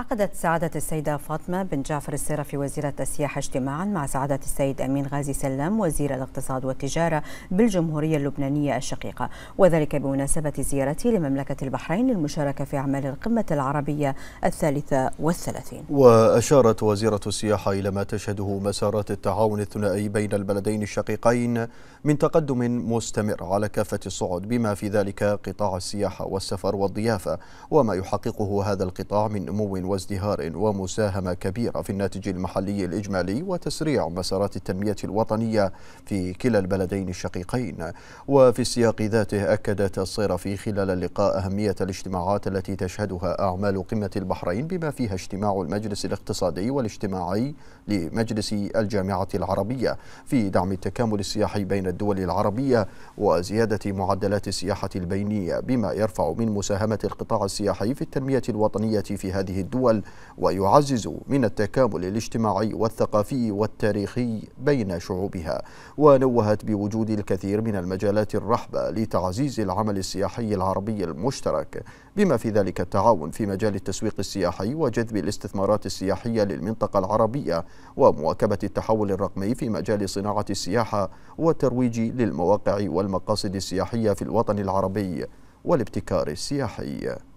عقدت سعادة السيدة فاطمة بن جعفر السرفي وزيرة السياحة اجتماعا مع سعادة السيد أمين غازي سلام وزير الاقتصاد والتجارة بالجمهورية اللبنانية الشقيقة وذلك بمناسبة زيارته لمملكة البحرين للمشاركة في أعمال القمة العربية الثالثة والثلاثين وأشارت وزيرة السياحة إلى ما تشهده مسارات التعاون الثنائي بين البلدين الشقيقين من تقدم مستمر على كافة الصعد بما في ذلك قطاع السياحة والسفر والضيافة وما يحققه هذا القطاع من نمو وازدهار ومساهمة كبيرة في الناتج المحلي الإجمالي وتسريع مسارات التنمية الوطنية في كلا البلدين الشقيقين وفي السياق ذاته أكدت الصرفي خلال اللقاء أهمية الاجتماعات التي تشهدها أعمال قمة البحرين بما فيها اجتماع المجلس الاقتصادي والاجتماعي لمجلس الجامعة العربية في دعم التكامل السياحي بين الدول العربية وزيادة معدلات السياحة البينية بما يرفع من مساهمة القطاع السياحي في التنمية الوطنية في هذه الدول الدول ويعزز من التكامل الاجتماعي والثقافي والتاريخي بين شعوبها ونوهت بوجود الكثير من المجالات الرحبة لتعزيز العمل السياحي العربي المشترك بما في ذلك التعاون في مجال التسويق السياحي وجذب الاستثمارات السياحية للمنطقة العربية ومواكبة التحول الرقمي في مجال صناعة السياحة والترويج للمواقع والمقاصد السياحية في الوطن العربي والابتكار السياحي